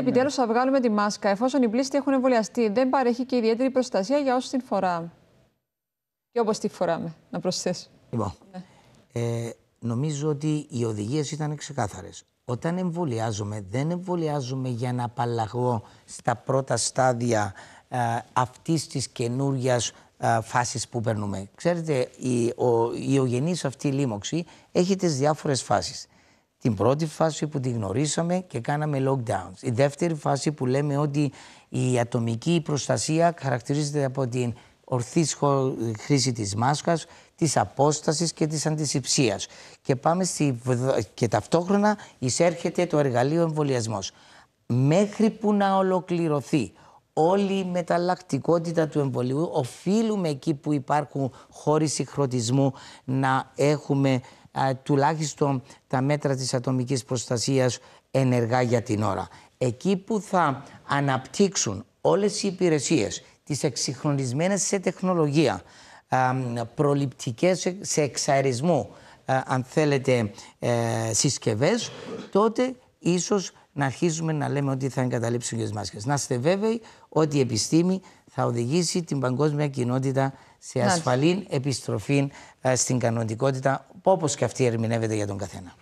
Επιτέλους, θα βγάλουμε τη μάσκα εφόσον οι πλήστοι έχουν εμβολιαστεί. Δεν παρέχει και ιδιαίτερη προστασία για όσους την φοράμε. Και όπως τη φοράμε, να προσθέσω. Λοιπόν, ε, νομίζω ότι οι οδηγίες ήταν ξεκάθαρες. Όταν εμβολιάζομαι, δεν εμβολιάζομαι για να απαλλαγώ στα πρώτα στάδια ε, αυτής της καινούργια ε, φάσης που περνούμε. Ξέρετε, η, ο, η ογενής αυτή λίμωξη έχει τις διάφορες φάσεις την πρώτη φάση που τη γνωρίσαμε και κάναμε lockdowns. Η δεύτερη φάση που λέμε ότι η ατομική προστασία χαρακτηρίζεται από την ορθή χρήση της μάσκας, της απόστασης και της αντισηψίας. Και, πάμε στη... και ταυτόχρονα εισέρχεται το εργαλείο εμβολιασμός. Μέχρι που να ολοκληρωθεί όλη η μεταλλακτικότητα του εμβολίου, οφείλουμε εκεί που υπάρχουν χώροι συγχρονισμού να έχουμε τουλάχιστον τα μέτρα της ατομικής προστασίας ενεργά για την ώρα. Εκεί που θα αναπτύξουν όλες οι υπηρεσίες, τις εξυγχρονισμένες σε τεχνολογία, προληπτικές σε εξαερισμού, αν θέλετε, ε, συσκευές, τότε ίσως να αρχίζουμε να λέμε ότι θα εγκαταλείψουν και τις μάσκες. Να είστε βέβαιοι ότι η επιστήμη θα οδηγήσει την παγκόσμια κοινότητα σε ασφαλή επιστροφή ε, στην κανονικότητα, όπως και αυτή ερμηνεύεται για τον καθένα.